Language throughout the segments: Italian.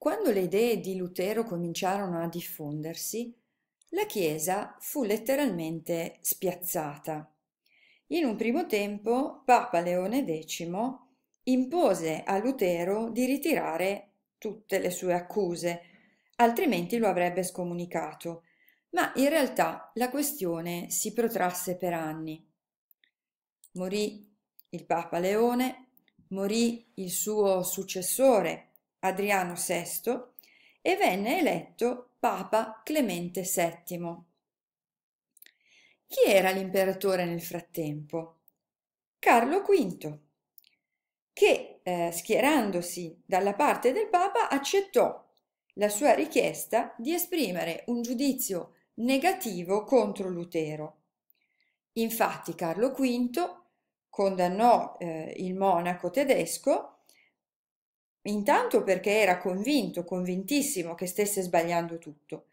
Quando le idee di Lutero cominciarono a diffondersi, la Chiesa fu letteralmente spiazzata. In un primo tempo Papa Leone X impose a Lutero di ritirare tutte le sue accuse, altrimenti lo avrebbe scomunicato, ma in realtà la questione si protrasse per anni. Morì il Papa Leone, morì il suo successore, Adriano VI e venne eletto Papa Clemente VII. Chi era l'imperatore nel frattempo? Carlo V, che eh, schierandosi dalla parte del Papa accettò la sua richiesta di esprimere un giudizio negativo contro Lutero. Infatti Carlo V condannò eh, il monaco tedesco Intanto perché era convinto, convintissimo che stesse sbagliando tutto,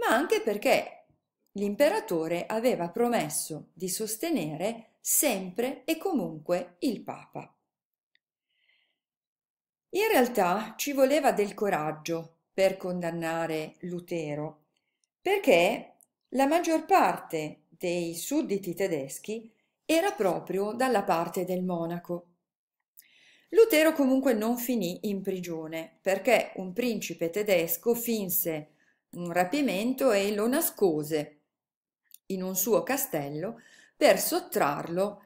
ma anche perché l'imperatore aveva promesso di sostenere sempre e comunque il Papa. In realtà ci voleva del coraggio per condannare Lutero, perché la maggior parte dei sudditi tedeschi era proprio dalla parte del monaco. Lutero comunque non finì in prigione perché un principe tedesco finse un rapimento e lo nascose in un suo castello per sottrarlo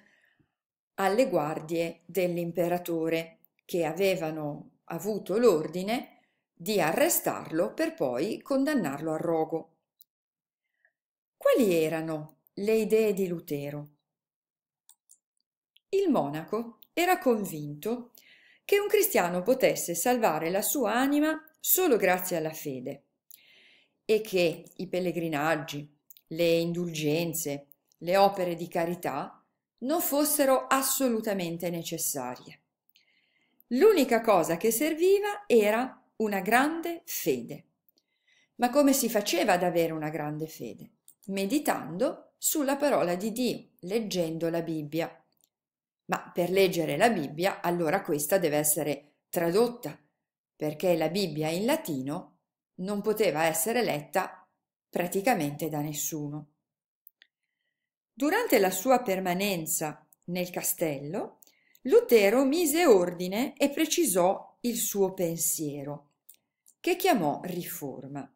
alle guardie dell'imperatore che avevano avuto l'ordine di arrestarlo per poi condannarlo al rogo. Quali erano le idee di Lutero? Il monaco era convinto che un cristiano potesse salvare la sua anima solo grazie alla fede e che i pellegrinaggi, le indulgenze, le opere di carità non fossero assolutamente necessarie. L'unica cosa che serviva era una grande fede. Ma come si faceva ad avere una grande fede? Meditando sulla parola di Dio, leggendo la Bibbia ma per leggere la Bibbia allora questa deve essere tradotta, perché la Bibbia in latino non poteva essere letta praticamente da nessuno. Durante la sua permanenza nel castello, Lutero mise ordine e precisò il suo pensiero, che chiamò riforma.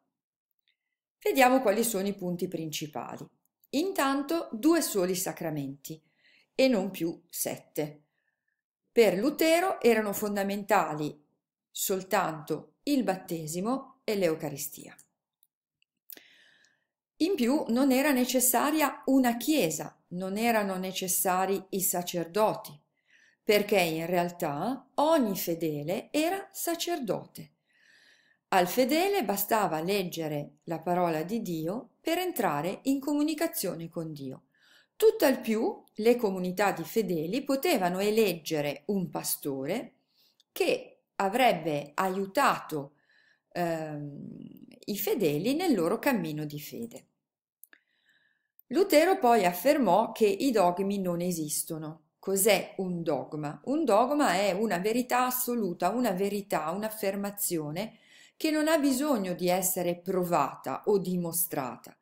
Vediamo quali sono i punti principali. Intanto due soli sacramenti, e non più sette. Per Lutero erano fondamentali soltanto il battesimo e l'Eucaristia. In più non era necessaria una chiesa, non erano necessari i sacerdoti, perché in realtà ogni fedele era sacerdote. Al fedele bastava leggere la parola di Dio per entrare in comunicazione con Dio Tutt'al più le comunità di fedeli potevano eleggere un pastore che avrebbe aiutato ehm, i fedeli nel loro cammino di fede. Lutero poi affermò che i dogmi non esistono. Cos'è un dogma? Un dogma è una verità assoluta, una verità, un'affermazione che non ha bisogno di essere provata o dimostrata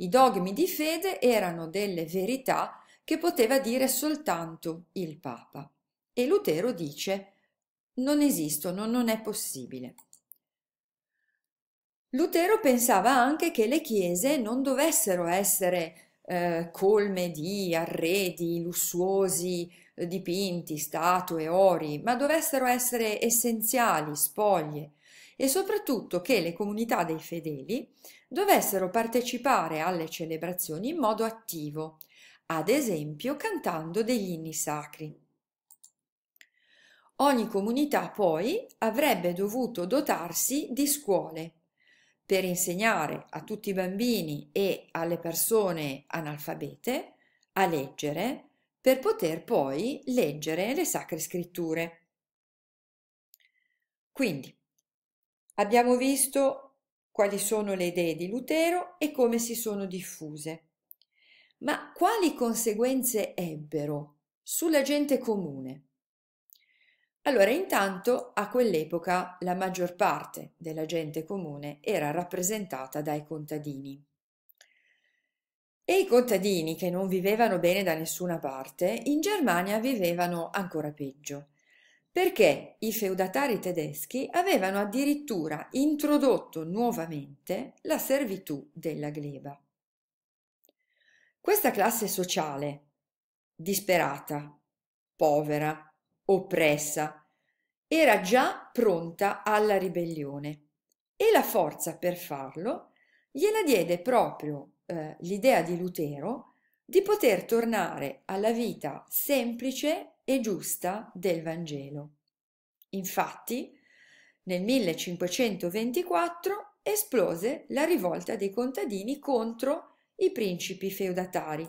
i dogmi di fede erano delle verità che poteva dire soltanto il Papa. E Lutero dice non esistono, non è possibile. Lutero pensava anche che le chiese non dovessero essere eh, colme di arredi lussuosi, eh, dipinti, statue, ori, ma dovessero essere essenziali, spoglie, e soprattutto che le comunità dei fedeli dovessero partecipare alle celebrazioni in modo attivo, ad esempio cantando degli inni sacri. Ogni comunità poi avrebbe dovuto dotarsi di scuole per insegnare a tutti i bambini e alle persone analfabete a leggere, per poter poi leggere le sacre scritture. Quindi Abbiamo visto quali sono le idee di Lutero e come si sono diffuse. Ma quali conseguenze ebbero sulla gente comune? Allora, intanto a quell'epoca la maggior parte della gente comune era rappresentata dai contadini. E i contadini, che non vivevano bene da nessuna parte, in Germania vivevano ancora peggio perché i feudatari tedeschi avevano addirittura introdotto nuovamente la servitù della gleba. Questa classe sociale, disperata, povera, oppressa, era già pronta alla ribellione e la forza per farlo gliela diede proprio eh, l'idea di Lutero di poter tornare alla vita semplice e giusta del Vangelo. Infatti, nel 1524 esplose la rivolta dei contadini contro i principi feudatari,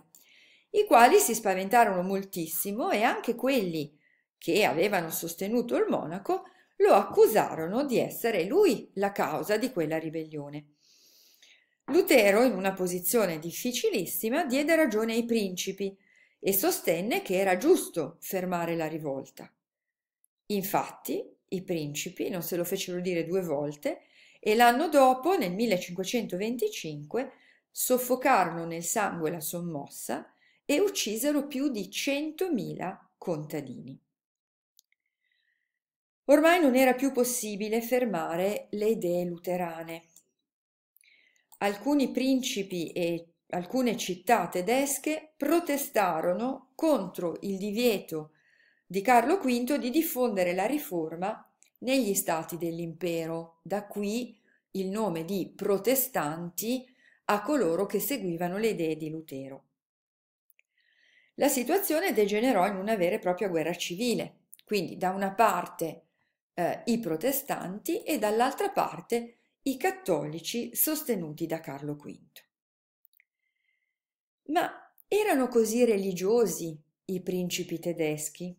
i quali si spaventarono moltissimo e anche quelli che avevano sostenuto il monaco lo accusarono di essere lui la causa di quella ribellione. Lutero, in una posizione difficilissima, diede ragione ai principi, e sostenne che era giusto fermare la rivolta. Infatti, i principi non se lo fecero dire due volte e l'anno dopo, nel 1525, soffocarono nel sangue la sommossa e uccisero più di 100.000 contadini. Ormai non era più possibile fermare le idee luterane. Alcuni principi e alcune città tedesche protestarono contro il divieto di Carlo V di diffondere la riforma negli stati dell'impero. Da qui il nome di protestanti a coloro che seguivano le idee di Lutero. La situazione degenerò in una vera e propria guerra civile, quindi da una parte eh, i protestanti e dall'altra parte i cattolici sostenuti da Carlo V. Ma erano così religiosi i principi tedeschi?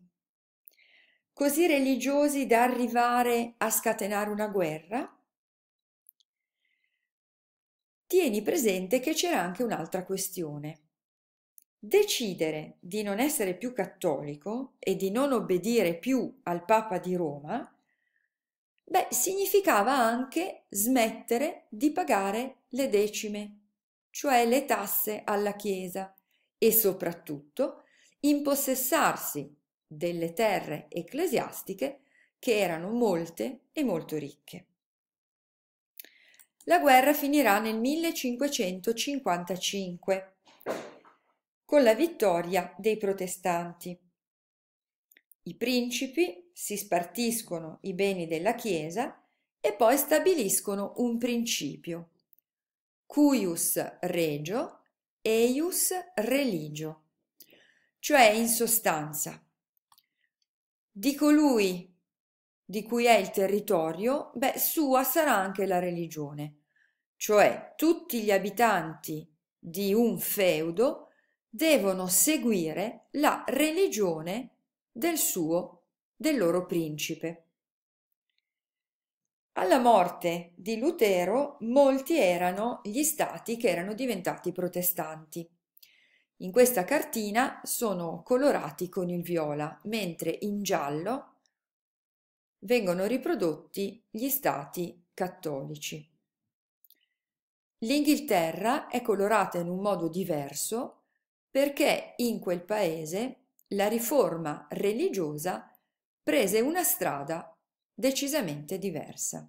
Così religiosi da arrivare a scatenare una guerra? Tieni presente che c'era anche un'altra questione. Decidere di non essere più cattolico e di non obbedire più al Papa di Roma, beh, significava anche smettere di pagare le decime cioè le tasse alla Chiesa, e soprattutto impossessarsi delle terre ecclesiastiche che erano molte e molto ricche. La guerra finirà nel 1555 con la vittoria dei protestanti. I principi si spartiscono i beni della Chiesa e poi stabiliscono un principio, cuius regio, eius religio, cioè in sostanza di colui di cui è il territorio, beh, sua sarà anche la religione, cioè tutti gli abitanti di un feudo devono seguire la religione del suo, del loro principe. Alla morte di Lutero molti erano gli stati che erano diventati protestanti. In questa cartina sono colorati con il viola, mentre in giallo vengono riprodotti gli stati cattolici. L'Inghilterra è colorata in un modo diverso perché in quel paese la riforma religiosa prese una strada decisamente diversa